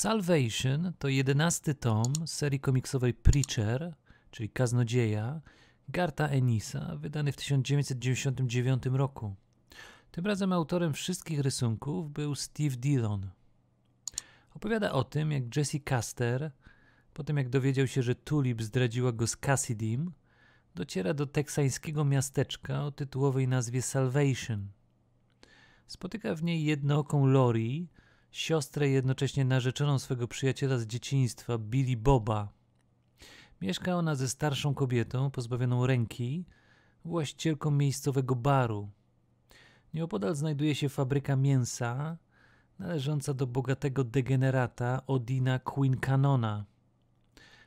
Salvation to jedenasty tom serii komiksowej Preacher, czyli Kaznodzieja, Garta Enisa, wydany w 1999 roku. Tym razem autorem wszystkich rysunków był Steve Dillon. Opowiada o tym, jak Jesse Caster, po tym jak dowiedział się, że Tulip zdradziła go z Cassidym, dociera do teksańskiego miasteczka o tytułowej nazwie Salvation. Spotyka w niej jednooką Lori, siostrę i jednocześnie narzeczoną swego przyjaciela z dzieciństwa, Billy Boba. Mieszka ona ze starszą kobietą, pozbawioną ręki, właścicielką miejscowego baru. Nieopodal znajduje się fabryka mięsa, należąca do bogatego degenerata Odina Quincanona.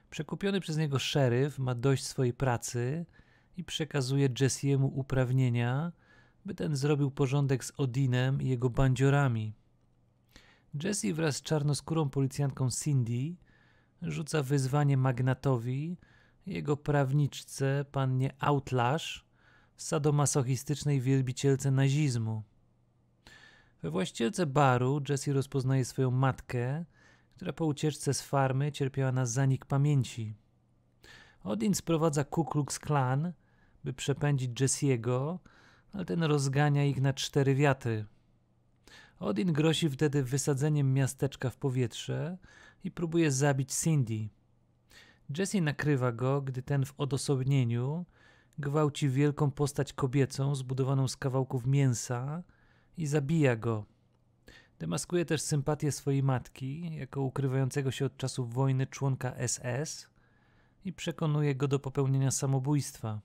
Przekupiony przez niego szeryf ma dość swojej pracy i przekazuje Jessiemu uprawnienia, by ten zrobił porządek z Odinem i jego bandziorami. Jesse wraz z czarnoskórą policjantką Cindy rzuca wyzwanie magnatowi, jego prawniczce, pannie Outlash, sadomasochistycznej wielbicielce nazizmu. We właścicielce baru Jesse rozpoznaje swoją matkę, która po ucieczce z farmy cierpiała na zanik pamięci. Odin sprowadza Ku Klux Klan, by przepędzić Jessiego, ale ten rozgania ich na cztery wiatry. Odin grozi wtedy wysadzeniem miasteczka w powietrze i próbuje zabić Cindy. Jesse nakrywa go, gdy ten w odosobnieniu gwałci wielką postać kobiecą zbudowaną z kawałków mięsa i zabija go. Demaskuje też sympatię swojej matki jako ukrywającego się od czasów wojny członka SS i przekonuje go do popełnienia samobójstwa.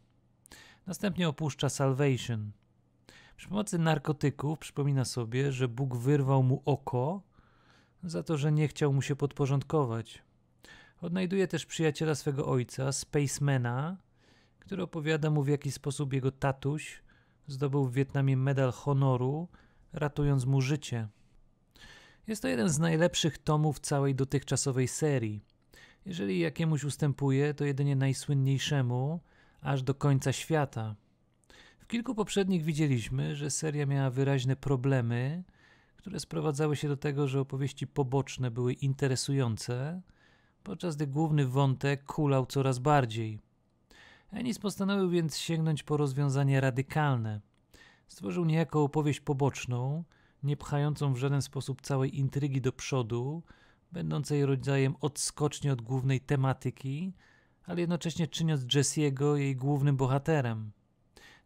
Następnie opuszcza Salvation – przy pomocy narkotyków przypomina sobie, że Bóg wyrwał mu oko za to, że nie chciał mu się podporządkować. Odnajduje też przyjaciela swego ojca, Spacemana, który opowiada mu w jaki sposób jego tatuś zdobył w Wietnamie medal honoru, ratując mu życie. Jest to jeden z najlepszych tomów całej dotychczasowej serii. Jeżeli jakiemuś ustępuje, to jedynie najsłynniejszemu, aż do końca świata kilku poprzednich widzieliśmy, że seria miała wyraźne problemy, które sprowadzały się do tego, że opowieści poboczne były interesujące, podczas gdy główny wątek kulał coraz bardziej. Ennis postanowił więc sięgnąć po rozwiązanie radykalne. Stworzył niejako opowieść poboczną, nie pchającą w żaden sposób całej intrygi do przodu, będącej rodzajem odskocznie od głównej tematyki, ale jednocześnie czyniąc Jessiego jej głównym bohaterem.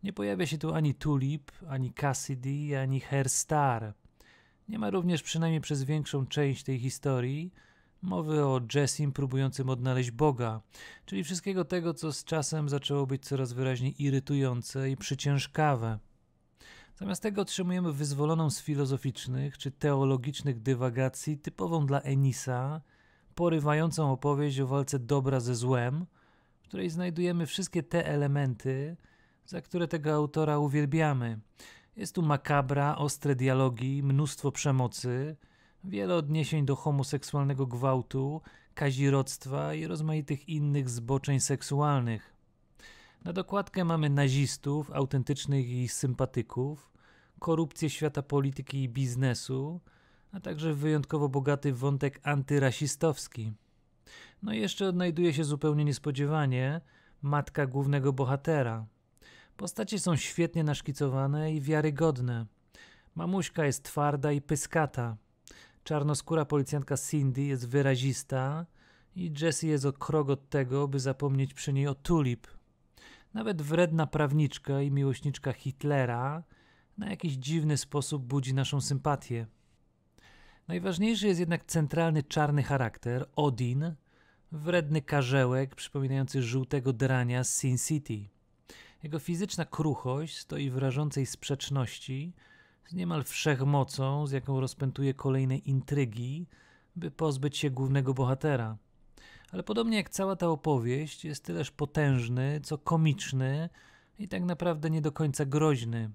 Nie pojawia się tu ani Tulip, ani Cassidy, ani Herstar. Nie ma również przynajmniej przez większą część tej historii mowy o Jessim próbującym odnaleźć Boga, czyli wszystkiego tego, co z czasem zaczęło być coraz wyraźniej irytujące i przyciężkawe. Zamiast tego otrzymujemy wyzwoloną z filozoficznych czy teologicznych dywagacji typową dla Enisa, porywającą opowieść o walce dobra ze złem, w której znajdujemy wszystkie te elementy, za które tego autora uwielbiamy. Jest tu makabra, ostre dialogi, mnóstwo przemocy, wiele odniesień do homoseksualnego gwałtu, kazirodztwa i rozmaitych innych zboczeń seksualnych. Na dokładkę mamy nazistów, autentycznych i sympatyków, korupcję świata polityki i biznesu, a także wyjątkowo bogaty wątek antyrasistowski. No i jeszcze odnajduje się zupełnie niespodziewanie matka głównego bohatera – Postacie są świetnie naszkicowane i wiarygodne. Mamuśka jest twarda i pyskata. Czarnoskóra policjantka Cindy jest wyrazista i Jessie jest o krok od tego, by zapomnieć przy niej o tulip. Nawet wredna prawniczka i miłośniczka Hitlera na jakiś dziwny sposób budzi naszą sympatię. Najważniejszy jest jednak centralny czarny charakter, Odin, wredny karzełek przypominający żółtego drania z Sin City. Jego fizyczna kruchość stoi w rażącej sprzeczności z niemal wszechmocą, z jaką rozpętuje kolejne intrygi, by pozbyć się głównego bohatera. Ale podobnie jak cała ta opowieść, jest tyleż potężny, co komiczny i tak naprawdę nie do końca groźny.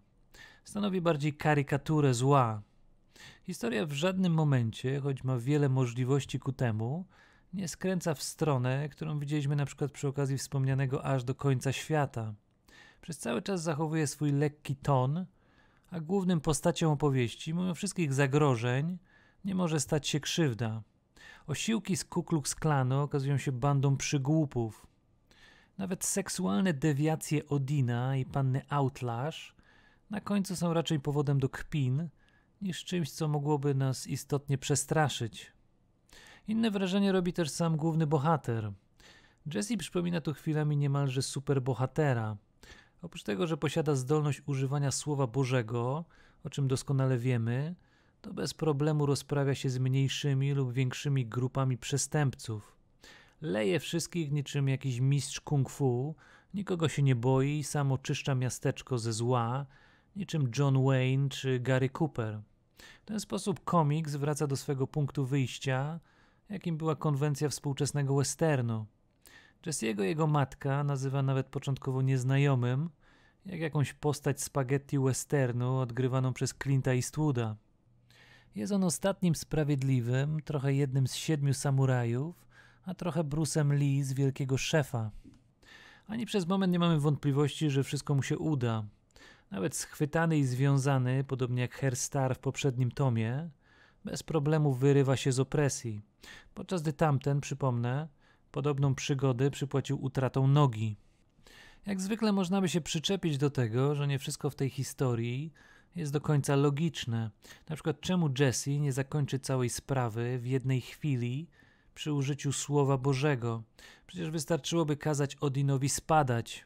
Stanowi bardziej karykaturę zła. Historia w żadnym momencie, choć ma wiele możliwości ku temu, nie skręca w stronę, którą widzieliśmy na przykład przy okazji wspomnianego aż do końca świata. Przez cały czas zachowuje swój lekki ton, a głównym postacią opowieści, mimo wszystkich zagrożeń, nie może stać się krzywda. Osiłki z Ku Klux Klanu okazują się bandą przygłupów. Nawet seksualne dewiacje Odina i panny Outlash na końcu są raczej powodem do kpin niż czymś, co mogłoby nas istotnie przestraszyć. Inne wrażenie robi też sam główny bohater. Jesse przypomina tu chwilami niemalże superbohatera – Oprócz tego, że posiada zdolność używania Słowa Bożego, o czym doskonale wiemy, to bez problemu rozprawia się z mniejszymi lub większymi grupami przestępców. Leje wszystkich niczym jakiś mistrz kung fu, nikogo się nie boi, i sam oczyszcza miasteczko ze zła, niczym John Wayne czy Gary Cooper. W ten sposób komiks wraca do swego punktu wyjścia, jakim była konwencja współczesnego westernu. Jesse'ego jego matka nazywa nawet początkowo nieznajomym, jak jakąś postać spaghetti westernu odgrywaną przez Clint'a Eastwooda. Jest on ostatnim sprawiedliwym, trochę jednym z siedmiu samurajów, a trochę Bruce'em Lee z Wielkiego Szefa. Ani przez moment nie mamy wątpliwości, że wszystko mu się uda. Nawet schwytany i związany, podobnie jak Star w poprzednim tomie, bez problemu wyrywa się z opresji. Podczas gdy tamten, przypomnę, Podobną przygodę przypłacił utratą nogi. Jak zwykle można by się przyczepić do tego, że nie wszystko w tej historii jest do końca logiczne. Na przykład czemu Jesse nie zakończy całej sprawy w jednej chwili przy użyciu Słowa Bożego? Przecież wystarczyłoby kazać Odinowi spadać.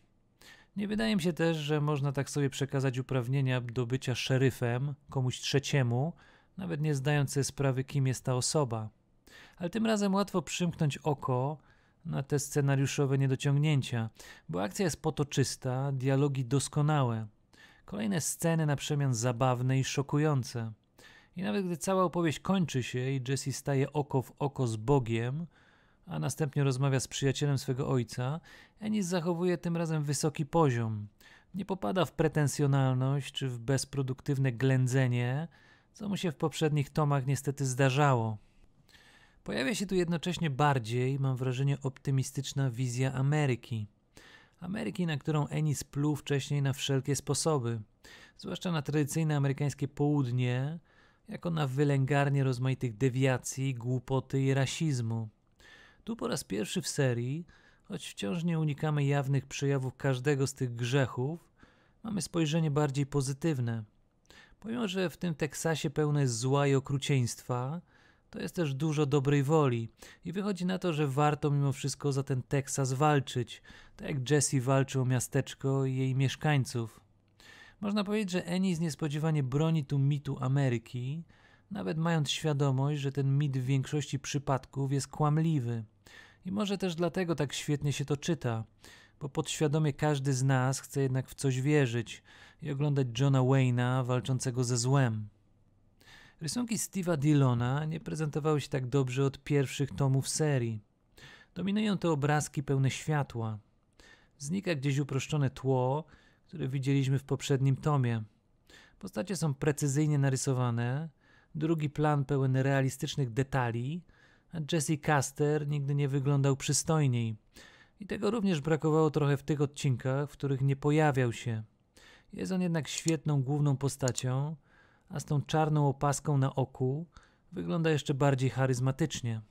Nie wydaje mi się też, że można tak sobie przekazać uprawnienia do bycia szeryfem komuś trzeciemu, nawet nie zdając sobie sprawy, kim jest ta osoba. Ale tym razem łatwo przymknąć oko na te scenariuszowe niedociągnięcia, bo akcja jest potoczysta, dialogi doskonałe. Kolejne sceny na przemian zabawne i szokujące. I nawet gdy cała opowieść kończy się i Jesse staje oko w oko z Bogiem, a następnie rozmawia z przyjacielem swego ojca, Ennis zachowuje tym razem wysoki poziom. Nie popada w pretensjonalność czy w bezproduktywne ględzenie, co mu się w poprzednich tomach niestety zdarzało. Pojawia się tu jednocześnie bardziej, mam wrażenie, optymistyczna wizja Ameryki. Ameryki, na którą Ennis pluł wcześniej na wszelkie sposoby, zwłaszcza na tradycyjne amerykańskie południe, jako na wylęgarnię rozmaitych dewiacji, głupoty i rasizmu. Tu po raz pierwszy w serii, choć wciąż nie unikamy jawnych przejawów każdego z tych grzechów, mamy spojrzenie bardziej pozytywne. Pomimo, że w tym Teksasie pełne zła i okrucieństwa, to jest też dużo dobrej woli i wychodzi na to, że warto mimo wszystko za ten Teksas walczyć, tak jak Jesse walczy o miasteczko i jej mieszkańców. Można powiedzieć, że Ennis niespodziewanie broni tu mitu Ameryki, nawet mając świadomość, że ten mit w większości przypadków jest kłamliwy. I może też dlatego tak świetnie się to czyta, bo podświadomie każdy z nas chce jednak w coś wierzyć i oglądać Johna Wayna walczącego ze złem. Rysunki Steve'a Dillona nie prezentowały się tak dobrze od pierwszych tomów serii. Dominują te obrazki pełne światła. Znika gdzieś uproszczone tło, które widzieliśmy w poprzednim tomie. Postacie są precyzyjnie narysowane, drugi plan pełen realistycznych detali, a Jesse Caster nigdy nie wyglądał przystojniej. I tego również brakowało trochę w tych odcinkach, w których nie pojawiał się. Jest on jednak świetną główną postacią, a z tą czarną opaską na oku wygląda jeszcze bardziej charyzmatycznie.